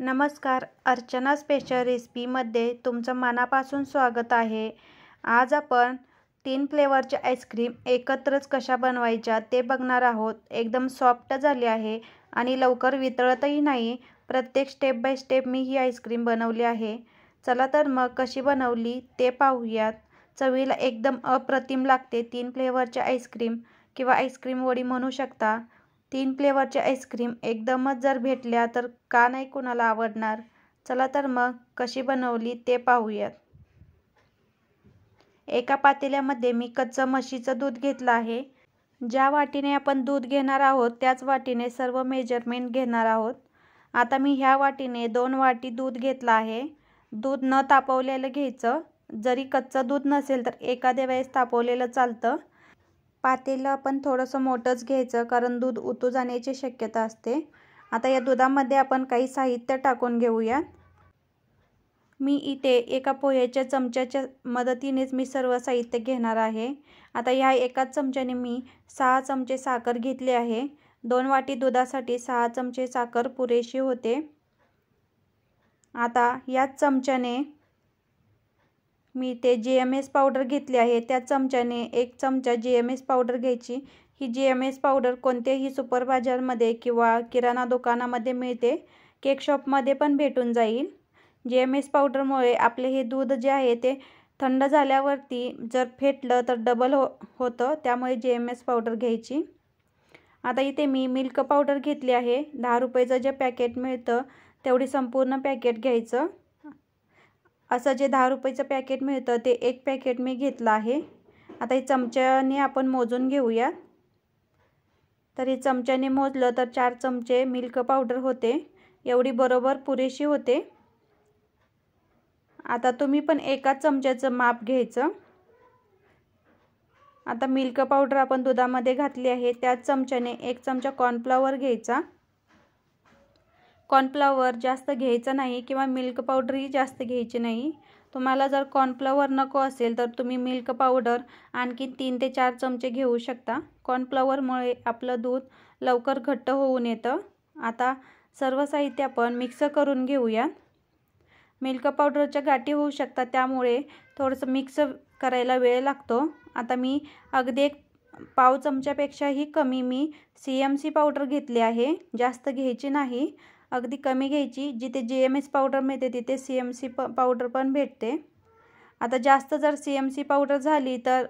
नमस्कार अर्चना स्पेशल रेसिपीमध्ये तुमचं मनापासून स्वागत आहे आज आपण तीन फ्लेवरच्या आईस्क्रीम एकत्रच कशा बनवायच्या ते बघणार आहोत एकदम सॉफ्ट झाले आहे आणि लवकर वितळतही नाही प्रत्येक स्टेप बाय स्टेप मी ही आईस्क्रीम बनवली आहे चला तर मग कशी बनवली ते पाहूयात चवीला एकदम अप्रतिम लागते तीन फ्लेवरच्या आईस्क्रीम किंवा आईस्क्रीम वडी म्हणू शकता तीन फ्लेवरचे आईस्क्रीम एकदमच जर भेटल्या तर का नाही कुणाला आवडणार चला तर मग कशी बनवली ते पाहूयात एका पातेल्यामध्ये मी कच्चं म्हशीचं दूध घेतलं आहे ज्या वाटीने आपण दूध घेणार आहोत त्याच वाटीने सर्व मेजरमेंट घेणार आहोत आता मी ह्या वाटीने दोन वाटी दूध घेतलं आहे दूध न तापवलेलं घ्यायचं जरी कच्चं दूध नसेल तर एखाद्या वेळेस तापवलेलं चालतं पातेलं आपण थोडंसं मोठंच घ्यायचं कारण दूध उतू जाण्याची शक्यता असते आता या दुधामध्ये आपण काही साहित्य टाकून घेऊयात मी इथे एका पोह्याच्या चमच्याच्या मदतीनेच मी सर्व साहित्य घेणार आहे आता ह्या एकाच चमच्याने मी सहा चमचे साखर घेतले आहे दोन वाटी दुधासाठी सहा चमचे साखर पुरेशी होते आता याच चमच्याने मी ते जे एम एस पावडर घेतली आहे त्या चमच्याने एक चमचा जे एम एस पावडर घ्यायची ही जी एम एस पावडर कोणत्याही सुपर बाजारमध्ये किंवा किराणा दुकानामध्ये मिळते केक शॉपमध्ये पण भेटून जाईल जे एम एस पावडरमुळे आपले हे दूध जे आहे ते थंड झाल्यावरती जर फेटलं तर डबल हो होतं त्यामुळे जे एम एस पावडर घ्यायची आता इथे मी मिल्क पावडर घेतली आहे दहा रुपयेचं जे पॅकेट मिळतं तेवढी संपूर्ण पॅकेट घ्यायचं असं जे दहा रुपयाचं पॅकेट मिळतं ते एक पॅकेट मी घेतलं आहे आता हे चमच्याने आपण मोजून घेऊया तर हे चमच्याने मोजलं तर चार चमचे मिल्क पावडर होते एवढी बरोबर पुरेशी होते आता तुम्ही पण एकाच चमच्याचं माप घ्यायचं आता मिल्क पावडर आपण दुधामध्ये घातली आहे त्याच चमच्याने एक चमचा कॉर्नफ्लॉवर घ्यायचा कॉर्नफ्लावर जास्त घ्यायचं नाही किंवा मिल्क पावडरही जास्त घ्यायची नाही तुम्हाला जर कॉर्नफ्लॉवर नको असेल तर तुम्ही मिल्क पावडर आणखी तीन ते चार चमचे घेऊ शकता कॉर्नफ्लॉवरमुळे आपलं दूध लवकर घट्ट होऊन येतं आता सर्व साहित्य आपण मिक्स करून घेऊयात मिल्क पावडरच्या गाठी होऊ शकतात त्यामुळे थोडंसं मिक्स करायला वेळ लागतो आता मी अगदी एक पाव चमच्यापेक्षाही कमी मी सी एम सी पावडर घेतली आहे जास्त घ्यायची नाही अगदी कमी घ्यायची जिथे जी एम एस पावडर मिळते तिथे सी एम सी प पावडर पण भेटते आता जास्त जर सी एम सी पावडर झाली तर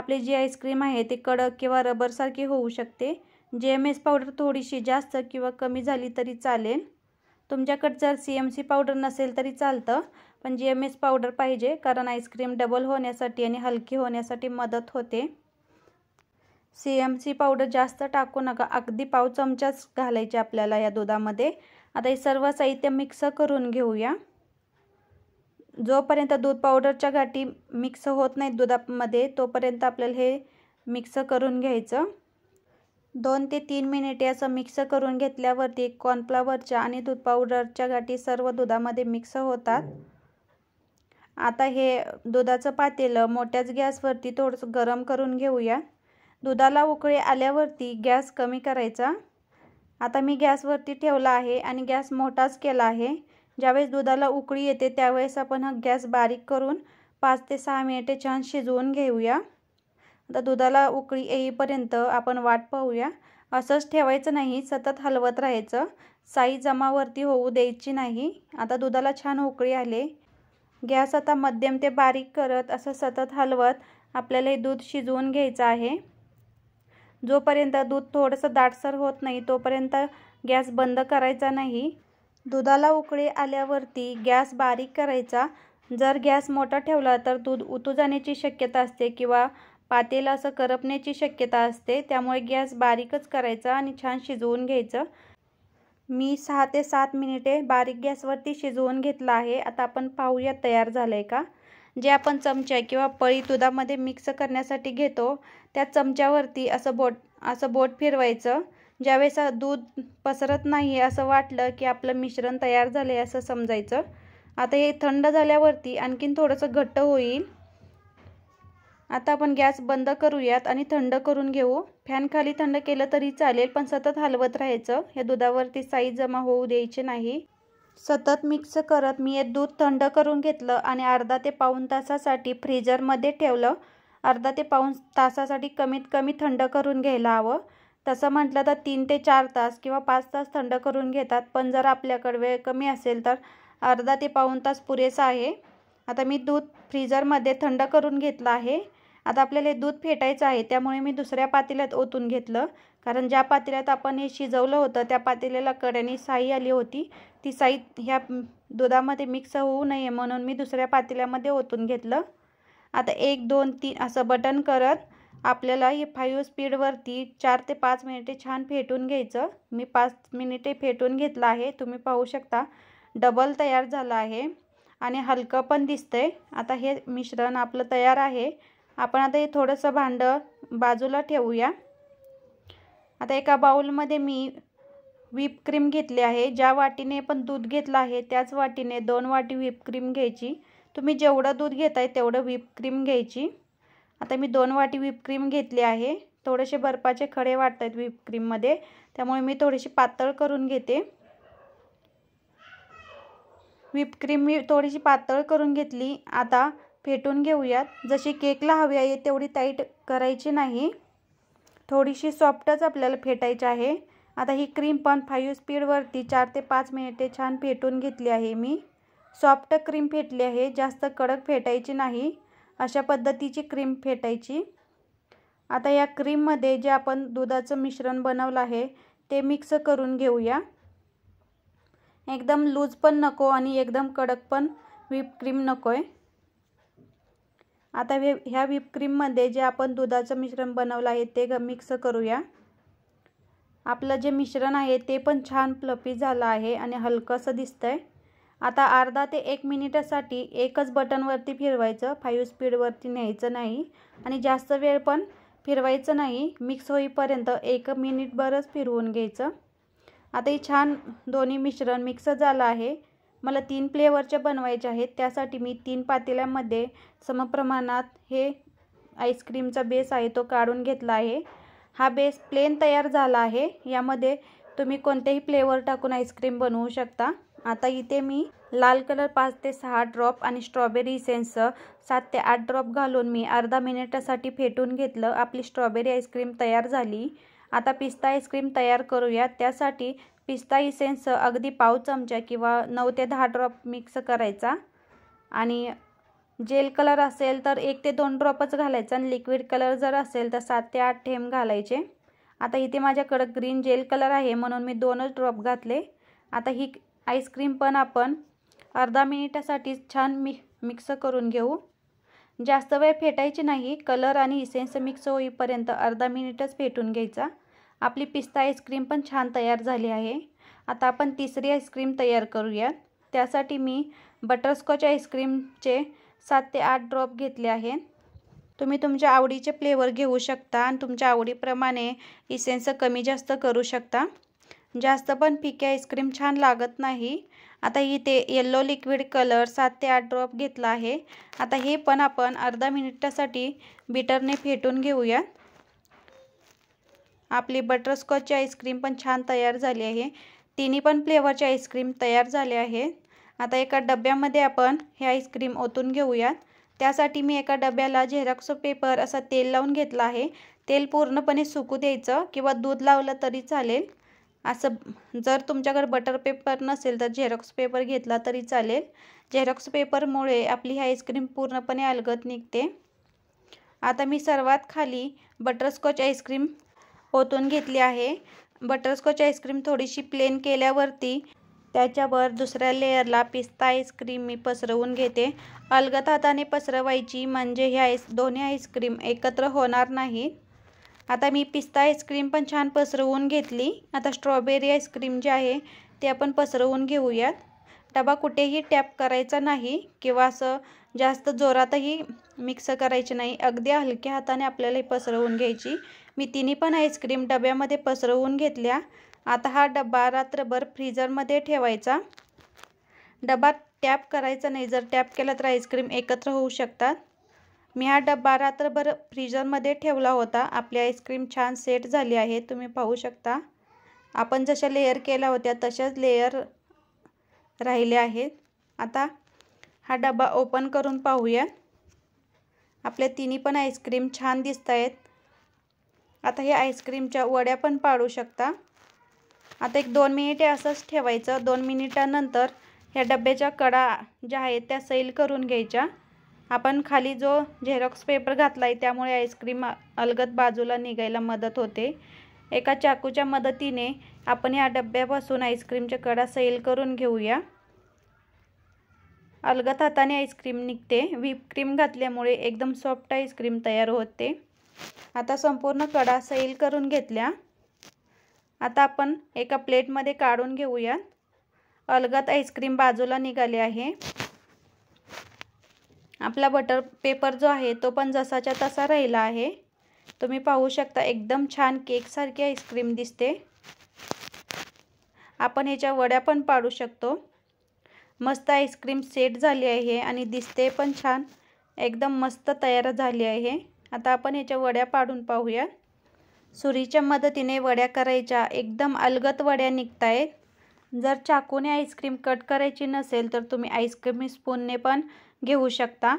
आपली जी आईस्क्रीम आहे ते कडक किंवा रबरसारखी होऊ शकते जी एम एस पावडर थोडीशी जास्त किंवा कमी झाली तरी चालेल तुमच्याकडे जर सी एम सी पावडर नसेल तरी चालतं पण जी एम एस पावडर पाहिजे कारण आईस्क्रीम डबल होण्यासाठी आणि हलकी होण्यासाठी मदत होते सी एम सी पावडर जास्त टाकू नका अगदी पाव चमचाच घालायचे आपल्याला या दुधामध्ये आता हे सर्व साहित्य मिक्स करून घेऊया जोपर्यंत दूध पावडरच्या गाठी मिक्स होत नाहीत दुधामध्ये तोपर्यंत आपल्याला हे मिक्स करून घ्यायचं दोन ते तीन मिनिटे असं मिक्स करून घेतल्यावरती कॉर्नफ्लावरच्या आणि दूध पावडरच्या गाठी सर्व दुधामध्ये मिक्स होतात आता हे दुधाचं पातेलं मोठ्याच गॅसवरती थोडंसं गरम करून घेऊया दुधाला उकळी आल्यावरती गॅस कमी करायचा आता मी गॅसवरती ठेवला आहे आणि गॅस मोठाच केला आहे ज्यावेळेस दुधाला उकळी येते त्यावेळेस आपण हा गॅस बारीक करून पाच ते सहा मिनिटे छान शिजवून घेऊया आता दुधाला उकळी येईपर्यंत आपण वाट पाहूया असंच ठेवायचं नाही सतत हलवत राहायचं साई जमावरती होऊ द्यायची नाही आता दुधाला छान उकळी आले गॅस आता मध्यम ते बारीक करत असं सतत हलवत आपल्याला हे दूध शिजवून घ्यायचं आहे जोपर्यंत दूध थोडंसं दाटसर होत नाही तोपर्यंत गॅस बंद करायचा नाही दुधाला उकळी आल्यावरती गॅस बारीक करायचा जर गॅस मोठा ठेवला तर दूध उतू जाण्याची शक्यता असते किंवा पातेला असं करपण्याची शक्यता असते त्यामुळे गॅस बारीकच करायचा आणि छान शिजवून घ्यायचं मी सहा ते सात मिनिटे बारीक गॅसवरती शिजवून घेतला आहे आता आपण पाहूया तयार झालं आहे का जे आपण चमचा किंवा पळी दुधामध्ये मिक्स करण्यासाठी घेतो त्या चमच्यावरती असं बोट असं बोट फिरवायचं ज्यावेळेस दूध पसरत नाही असं वाटलं की आपलं मिश्रण तयार आहे असं समजायचं आता हे थंड झाल्यावरती आणखीन थोडंसं घट्ट होईल आता आपण गॅस बंद करूयात आणि थंड करून घेऊ फॅन खाली थंड केलं तरी चालेल पण सतत हलवत राहायचं या दुधावरती साई जमा होऊ द्यायची नाही सतत मिक्स करत मी हे दूध थंड करून घेतलं आणि अर्धा ते पाऊन तासासाठी फ्रीजरमध्ये ठेवलं अर्धा ते पाऊन तासासाठी कमीत कमी थंड करून घ्यायला हवं तसं म्हटलं तर तीन ते चार तास किंवा पाच तास थंड करून घेतात पण जर आपल्याकडे वेळ कमी असेल तर अर्धा ते पाऊन तास पुरेसा आहे आता मी दूध फ्रीजरमध्ये थंड करून घेतलं आहे आता आपल्याला हे दूध फेटायचं आहे त्यामुळे मी दुसऱ्या पातेल्यात ओतून घेतलं कारण ज्या पातेल्यात आपण हे शिजवलं होतं त्या पातेल्याला कड्याने साई आली होती ती साई ह्या दुधामध्ये मिक्स होऊ नये म्हणून मी दुसऱ्या पातेल्यामध्ये ओतून घेतलं आता एक दोन तीन असं बटन करत आपल्याला हे फाईव्ह स्पीडवरती चार ते पाच मिनिटे छान फेटून घ्यायचं मी पाच मिनिटे फेटून घेतलं आहे तुम्ही पाहू शकता डबल तयार झालं आहे आणि हलकं पण दिसतंय आता हे मिश्रण आपलं तयार आहे आपण आता हे थोडंसं भांडं बाजूला ठेवूया आता एका बाऊलमध्ये मी व्हीप क्रीम घेतली आहे ज्या वाटीने पण दूध घेतलं आहे त्याच वाटीने दोन वाटी व्हीप क्रीम घ्यायची तुम्ही जेवढं दूध घेत आहे तेवढं व्हीप क्रीम घ्यायची आता मी दोन वाटी व्हीप क्रीम घेतली आहे थोडेसे बर्फाचे खडे वाटत आहेत व्हीप क्रीममध्ये त्यामुळे मी थोडीशी पातळ करून घेते व्हीप क्रीम मी थोडीशी पातळ करून घेतली आता फेटून घेऊयात जशी केकला हवी आहे तेवढी टाईट करायची नाही थोडीशी सॉफ्टच आपल्याला फेटायची आहे आता ही क्रीम पण फाईव्ह स्पीडवरती चार ते पाच मिनिटे छान फेटून घेतली आहे मी सॉफ्ट क्रीम फेटली आहे जास्त कडक फेटायची नाही अशा पद्धतीची क्रीम फेटायची आता या क्रीममध्ये जे आपण दुधाचं मिश्रण बनवलं आहे ते मिक्स करून घेऊया एकदम लूज पण नको आणि एकदम कडक पण व्हिप क्रीम नको आहे आता वे ह्या विपक्रीममध्ये जे आपण दुधाचं मिश्रण बनवलं आहे ते मिक्स करूया आपलं जे मिश्रण आहे ते पण छान फ्लफी झालं आहे आणि हलकंसं दिसतं आहे आता अर्धा ते एक मिनिटासाठी एकच बटनवरती फिरवायचं फाईव्ह स्पीडवरती न्यायचं नाही आणि जास्त वेळ पण फिरवायचं नाही मिक्स होईपर्यंत एक मिनिटभरच फिरवून घ्यायचं आता हे छान दोन्ही मिश्रण मिक्स झालं आहे मला तीन फ्लेवरच्या बनवायचे आहेत त्यासाठी मी तीन पातेल्यामध्ये समप्रमाणात हे आईस्क्रीमचा बेस आहे तो काढून घेतला आहे हा बेस प्लेन तयार झाला आहे यामध्ये तुम्ही कोणतेही फ्लेवर टाकून आईस्क्रीम बनवू शकता आता इथे मी लाल कलर पाच ते सहा ड्रॉप आणि स्ट्रॉबेरी इसेन्स सात ते आठ ड्रॉप घालून मी अर्धा मिनिटासाठी फेटून घेतलं आपली स्ट्रॉबेरी आईस्क्रीम तयार झाली आता पिस्ता आईस्क्रीम तयार करूया त्यासाठी पिस्ता इसेन्स अगदी पाव चमचा किंवा नऊ ते दहा ड्रॉप मिक्स करायचा आणि जेल कलर असेल तर एक ते दोन ड्रॉपच घालायचा आणि लिक्विड कलर जर असेल तर सात ते आठ थेंब घालायचे आता इथे माझ्याकडं ग्रीन जेल कलर आहे म्हणून मी दोनच ड्रॉप घातले आता ही आईस्क्रीम पण आपण अर्धा मिनिटासाठी छान मि मिक्स करून घेऊ जास्त वेळ फेटायची नाही कलर आणि इसेन्स मिक्स होईपर्यंत अर्धा मिनिटच फेटून घ्यायचा आपली पिस्ता आईस्क्रीम पण छान तयार झाली आहे आता आपण तिसरी आईस्क्रीम तयार करूयात त्यासाठी मी बटरस्कॉच आईस्क्रीमचे सात ते आठ ड्रॉप घेतले आहेत तुम्ही तुमच्या आवडीचे फ्लेवर घेऊ शकता आणि तुमच्या आवडीप्रमाणे इसेन्स कमी जास्त करू शकता जास्त पण फिके आईस्क्रीम छान लागत नाही आता इथे येल्लो लिक्विड कलर सात ते आठ ड्रॉप घेतला आहे आता हे पण आपण अर्धा मिनिटासाठी बीटरने फेटून घेऊयात आपली बटरस्कॉचची आईस्क्रीम पण छान तयार झाली आहे तिन्ही पण फ्लेवरची आईस्क्रीम तयार झाले आहे आता एका डब्यामध्ये आपण हे आईस्क्रीम ओतून घेऊयात त्यासाठी मी एका डब्याला झेरॉक्सो पेपर असा तेल लावून घेतला आहे तेल पूर्णपणे सुकू द्यायचं किंवा दूध लावलं तरी चालेल असं जर तुमच्याकडे बटर पेपर नसेल तर झेरॉक्स पेपर घेतला तरी चालेल झेरॉक्स पेपरमुळे आपली ही आईस्क्रीम पूर्णपणे अलगत निघते आता मी सर्वात खाली बटरस्कॉच आईस्क्रीम ओतून घेतली आहे बटरस्कॉच आईस्क्रीम थोडीशी प्लेन केल्यावरती त्याच्यावर दुसऱ्या लेअरला पिस्ता आईस्क्रीम मी पसरवून घेते अलगत हाताने पसरवायची म्हणजे हे आईस दोन्ही आईस्क्रीम एकत्र होणार नाही आता मी पिस्ता आईस्क्रीम पण छान पसरवून घेतली आता स्ट्रॉबेरी आईस्क्रीम जे आहे ते आपण पसरवून घेऊयात डबा कुठेही टॅप करायचा नाही किंवा असं जास्त जोरातही मिक्स करायचे नाही अगदी हलक्या हाताने आपल्याला पसरवून घ्यायची मी तिन्ही पण आईस्क्रीम डब्यामध्ये पसरवून घेतल्या आता हा डबा रात्रभर फ्रीजरमध्ये ठेवायचा डबा टॅप करायचा नाही जर टॅप केला तर आईस्क्रीम एकत्र होऊ शकतात मी हा डबा रात्रभर फ्रीजरमध्ये ठेवला होता आपली आईस्क्रीम छान सेट झाली आहे तुम्ही पाहू शकता आपण जशा लेयर केल्या होत्या तशाच लेयर राहिल्या आहेत आता हा डबा ओपन करून पाहूया आपल्या तिन्ही पण आईस्क्रीम छान दिसत आहेत आता हे आईस्क्रीमच्या वड्या पण पाडू शकता आता एक दोन मिनिटे असंच ठेवायचं दोन मिनिटानंतर ह्या डब्याच्या कडा ज्या आहेत त्या सैल करून घ्यायच्या आपण खाली जो झेरॉक्स पेपर घातला आहे त्यामुळे आईस्क्रीम अलगत बाजूला निघायला मदत होते एका चाकूच्या मदतीने आपण या डब्यापासून आईस्क्रीमच्या कडा सैल करून घेऊया अलगत हाताने आईस्क्रीम निघते क्रीम घातल्यामुळे एकदम सॉफ्ट आईस्क्रीम तयार होते आता संपूर्ण कडा सैल करून घेतल्या आता आपण एका प्लेटमध्ये काढून घेऊयात अलगत आईस्क्रीम बाजूला निघाले आहे आपला बटर पेपर जो आहे तो पण जसाच्या तसा राहिला आहे तुम्ही पाहू शकता एकदम छान केकसारखी आईस्क्रीम दिसते आपण ह्याच्या वड्या पण पाडू शकतो मस्त आईस्क्रीम सेट झाली आहे आणि दिसते पण छान एकदम मस्त तयार झाली आहे आता आपण याच्या वड्या पाडून पाहूया सुरीच्या मदतीने वड्या करायच्या एकदम अलगत वड्या निघतायत जर चाकूने आईस्क्रीम कट करायची नसेल तर तुम्ही आईस्क्रीम स्पूनने पण घेऊ शकता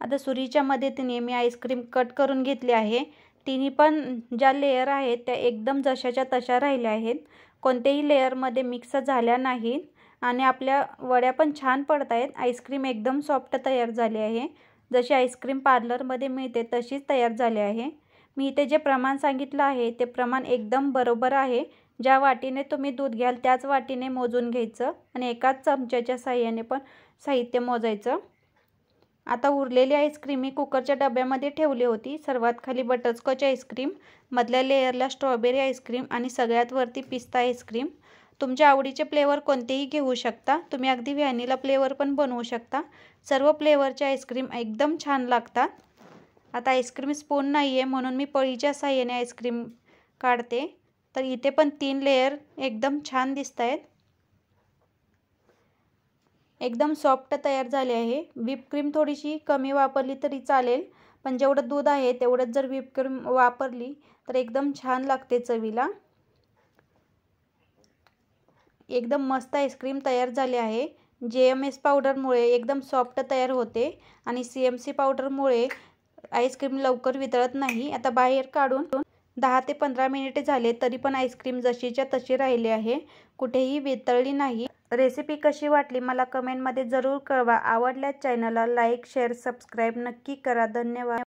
आता सुरीच्या मदतीने मी आईस्क्रीम कट करून घेतली आहे तिने पण ज्या लेयर आहेत त्या एकदम जशाच्या तशा राहिल्या आहेत कोणत्याही लेयरमध्ये मिक्स झाल्या नाहीत आणि आपल्या वड्या पण छान पडत आहेत आईस्क्रीम एकदम सॉफ्ट तयार झाली आहे जशी आईस्क्रीम पार्लरमध्ये मिळते तशीच तयार झाली आहे मी इथे जे प्रमाण सांगितलं आहे ते प्रमाण एकदम बरोबर आहे ज्या वाटीने तुम्ही दूध घ्याल त्याच वाटीने मोजून घ्यायचं आणि एकाच चमच्याच्या साह्याने पण साहित्य मोजायचं आता उरलेली आईस्क्रीम मी कुकरच्या डब्यामध्ये ठेवली होती सर्वात खाली बटरस्कॉच आईस्क्रीम मधल्या लेअरला स्ट्रॉबेरी आईस्क्रीम आणि सगळ्यात वरती पिस्ता आईस्क्रीम तुमच्या आवडीचे फ्लेवर कोणतेही घेऊ शकता तुम्ही अगदी व्हॅनिला फ्लेवर पण बनवू शकता सर्व फ्लेवरचे आईस्क्रीम एकदम छान लागतात आता आईस्क्रीम स्पून नाही आहे म्हणून मी पळीच्या साह्याने आईस्क्रीम काढते तर इथे पण तीन लेयर एकदम छान दिसत आहेत एकदम सॉफ्ट तयार झाले आहे व्हिपक्रीम थोडीशी कमी वापरली तरी चालेल पण जेवढं दूध आहे तेवढंच जर व्हिपक्रीम वापरली तर एकदम छान लागते चवीला एकदम मस्त आईस्क्रीम तयार झाले आहे जे एम एस पावडरमुळे एकदम सॉफ्ट तयार होते आणि सी एम सी पावडरमुळे आईस्क्रीम लवकर वितळत नाही आता बाहेर काढून दहा ते पंधरा मिनिटे झाले तरी पण आईस्क्रीम जशीच्या तशी राहिली आहे कुठेही वितळली नाही रेसिपी कशी वाटली मला कमेंटमध्ये जरूर कळवा आवडल्यास चॅनलला लाईक शेअर सबस्क्राईब नक्की करा धन्यवाद